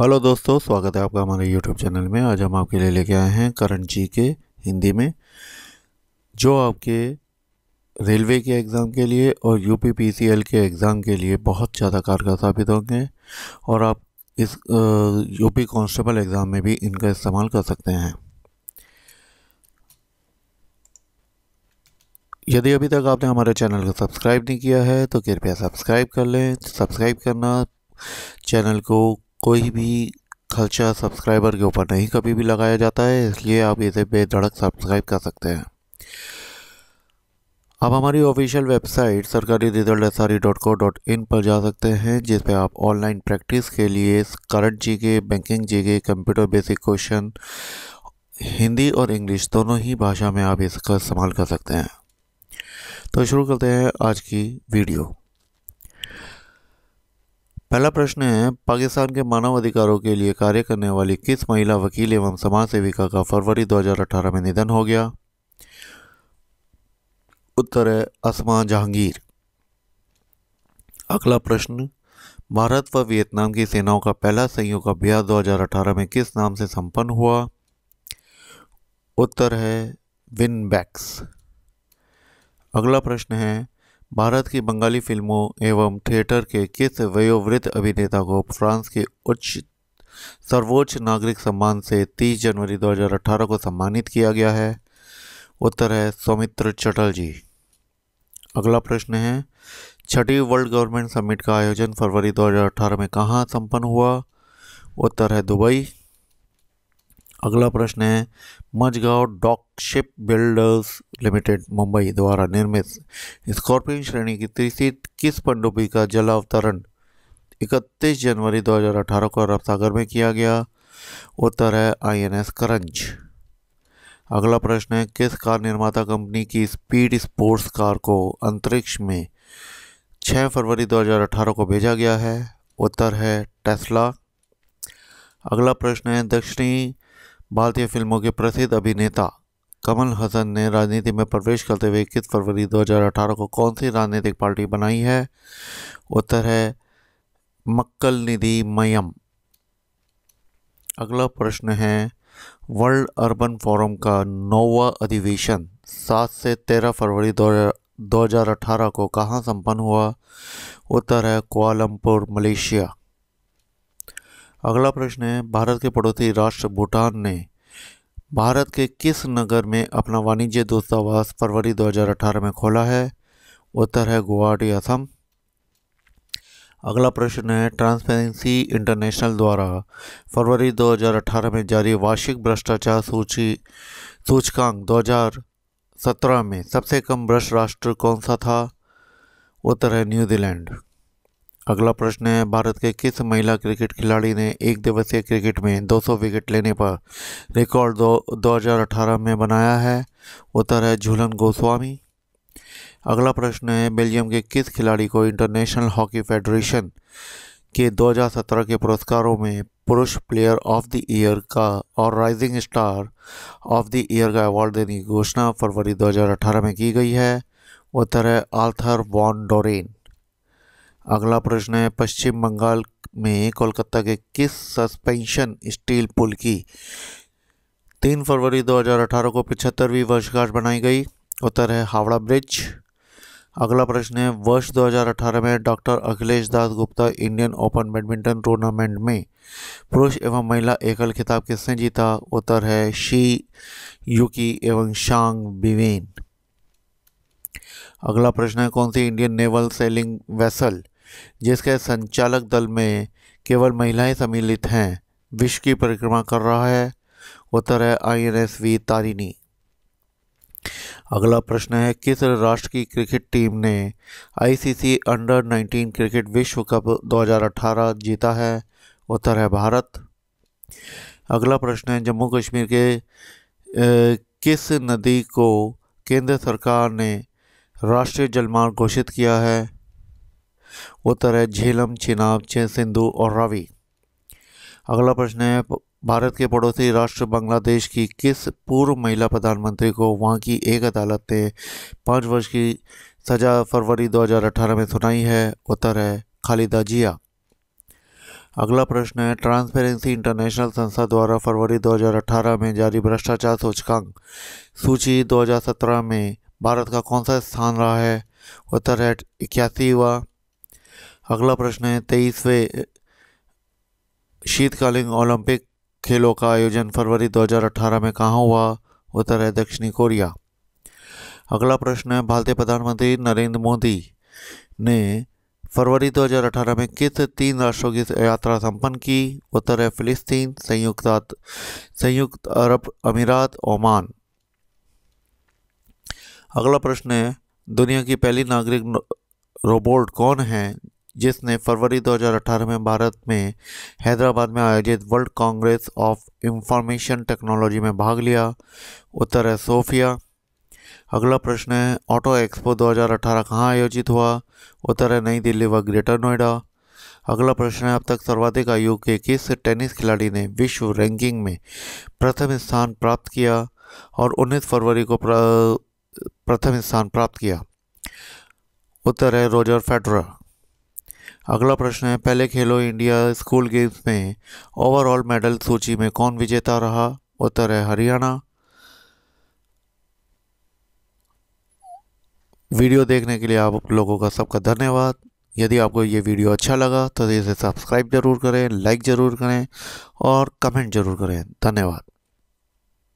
hello दोस्तों स्वागत है आपका हमारे यूट्यूब चैनल में आज हम आपके लिए लेके आए हैं करण जी के हिंदी में जो आपके रेलवे के एग्ज़ाम के लिए और यूपीपीसीएल के एग्ज़ाम के लिए बहुत ज़्यादा कारगर साबित होंगे और आप इस यूपी कांस्टेबल एग्ज़ाम में भी इनका इस्तेमाल कर सकते हैं यदि अभी तक आपने हमारे चैनल को सब्सक्राइब नहीं किया है तो कृपया सब्सक्राइब कर लें सब्सक्राइब करना चैनल को कोई भी खर्चा सब्सक्राइबर के ऊपर नहीं कभी भी लगाया जाता है इसलिए आप इसे बेधड़क सब्सक्राइब कर सकते हैं आप हमारी official website Sarkari result S R dot co dot in पर जा सकते हैं जिस पर आप ऑनलाइन प्रैक्टिस के लिए करंट जी के बैंकिंग जी के कंप्यूटर बेसिक क्वेश्चन हिंदी और इंग्लिश दोनों ही भाषा में आप इसका इस्तेमाल कर सकते हैं तो शुरू करते हैं आज की वीडियो पहला प्रश्न है पाकिस्तान के मानव अधिकारों के लिए कार्य करने वाली किस महिला वकील एवं समाज सेविका का फरवरी 2018 में निधन हो गया उत्तर है असमा जहांगीर अगला प्रश्न भारत व वियतनाम की सेनाओं का पहला संयुक्त अभ्यास 2018 में किस नाम से संपन्न हुआ उत्तर है विनबैक्स अगला प्रश्न है भारत की बंगाली फिल्मों एवं थिएटर के किस वयोवृद्ध अभिनेता को फ्रांस के उच्च सर्वोच्च नागरिक सम्मान से 30 जनवरी 2018 को सम्मानित किया गया है उत्तर है सौमित्र चटल जी अगला प्रश्न है छठी वर्ल्ड गवर्नमेंट समिट का आयोजन फरवरी 2018 में कहाँ संपन्न हुआ उत्तर है दुबई अगला प्रश्न है Mazagon dock ship builders limited Mumbai द्वारा निर्मित स्कॉर्पियन श्रेणी की तीसरी किस पनडुब्बी का जलावतरण इकतीस जनवरी 2018 को अरब सागर में किया गया उत्तर है आईएनएस करंज अगला प्रश्न है किस कार निर्माता कंपनी की स्पीड स्पोर्ट्स कार को अंतरिक्ष में 6 फरवरी 2018 को भेजा गया है उत्तर है टेस्ला अगला प्रश्न है दक्षिणी भारतीय फिल्मों के प्रसिद्ध अभिनेता कमल हसन ने राजनीति में प्रवेश करते हुए इक्कीस फरवरी 2018 को कौन सी राजनीतिक पार्टी बनाई है उत्तर है मक्कल निधि मयम अगला प्रश्न है वर्ल्ड अर्बन फोरम का नौवा अधिवेशन सात से तेरह फरवरी 2018 को कहाँ संपन्न हुआ उत्तर है कोलमपुर मलेशिया अगला प्रश्न है भारत के पड़ोसी राष्ट्र भूटान ने भारत के किस नगर में अपना वाणिज्य दूतावास फरवरी 2018 में खोला है उत्तर है गुवाहाटी असम अगला प्रश्न है ट्रांसपेरेंसी इंटरनेशनल द्वारा फरवरी 2018 में जारी वार्षिक भ्रष्टाचार सूची सूचकांक 2017 में सबसे कम भ्रष्ट राष्ट्र कौन सा था उत्तर है न्यूजीलैंड अगला प्रश्न है भारत के किस महिला क्रिकेट खिलाड़ी ने एक दिवसीय क्रिकेट में 200 विकेट लेने पर रिकॉर्ड दो 2018 में बनाया है उत्तर है झूलन गोस्वामी अगला प्रश्न है बेल्जियम के किस खिलाड़ी को इंटरनेशनल हॉकी फेडरेशन के 2017 के पुरस्कारों में पुरुष प्लेयर ऑफ द ईयर का और rising star of the year का अवार्ड देने की घोषणा फरवरी 2018 में की गई है उत्तर है आल्थर वॉन डोरेन अगला प्रश्न है पश्चिम बंगाल में कोलकाता के किस सस्पेंशन स्टील पुल की तीन फरवरी 2018 को पिछहत्तरवीं वर्षगांठ बनाई गई उत्तर है हावड़ा ब्रिज अगला प्रश्न है वर्ष 2018 में doctor Akhilesh Das Gupta Indian open badminton tournament में पुरुष एवं महिला एकल खिताब किसने जीता उत्तर है शी युकी एवं शांग बिवेन अगला प्रश्न है कौन सी इंडियन नेवल सेलिंग वेसल जिसके संचालक दल में केवल महिलाएं सम्मिलित हैं विश्व की परिक्रमा कर रहा है उत्तर है I N S V Tarini अगला प्रश्न है किस राष्ट्र की क्रिकेट टीम ने आईसीसी अंडर 19 क्रिकेट विश्व कप 2018 जीता है उत्तर है भारत अगला प्रश्न है जम्मू कश्मीर के ए, किस नदी को केंद्र सरकार ने राष्ट्रीय जलमार्ग घोषित किया है उत्तर है झेलम चिनाब चे सिंधु और रवि अगला प्रश्न है भारत के पड़ोसी राष्ट्र बांग्लादेश की किस पूर्व महिला प्रधानमंत्री को वहाँ की एक अदालत ने पाँच वर्ष की सज़ा फरवरी 2018 में सुनाई है उत्तर है खालिदा जिया अगला प्रश्न है ट्रांसपेरेंसी इंटरनेशनल संस्था द्वारा फरवरी 2018 में जारी भ्रष्टाचार सूचकांक सूची 2017 में भारत का कौन सा स्थान रहा है उत्तर है इक्यासीवा अगला प्रश्न है तेईसवें शीतकालीन ओलंपिक खेलों का आयोजन फरवरी 2018 में कहाँ हुआ उत्तर है दक्षिणी कोरिया अगला प्रश्न है भारतीय प्रधानमंत्री नरेंद्र मोदी ने फरवरी 2018 में किस तीन राष्ट्रों की यात्रा संपन्न की उत्तर है फिलिस्तीन संयुक्त संयुक्त अरब अमीरात ओमान अगला प्रश्न है दुनिया की पहली नागरिक रोबोट कौन है जिसने फरवरी 2018 में भारत में हैदराबाद में आयोजित world congress of information technology में भाग लिया उत्तर है सोफिया अगला प्रश्न है ऑटो एक्सपो 2018 कहाँ आयोजित हुआ उत्तर है नई दिल्ली व ग्रेटर नोएडा अगला प्रश्न है अब तक सर्वाधिक आयु के किस टेनिस खिलाड़ी ने विश्व रैंकिंग में प्रथम स्थान प्राप्त किया और 19 फरवरी को प्रथम स्थान प्राप्त किया उत्तर है रोजर फेडरर अगला प्रश्न है पहले खेलो इंडिया स्कूल गेम्स में ओवरऑल मेडल सूची में कौन विजेता रहा उत्तर है हरियाणा वीडियो देखने के लिए आप लोगों का सबका धन्यवाद यदि आपको ये वीडियो अच्छा लगा तो इसे सब्सक्राइब ज़रूर करें लाइक ज़रूर करें और कमेंट ज़रूर करें धन्यवाद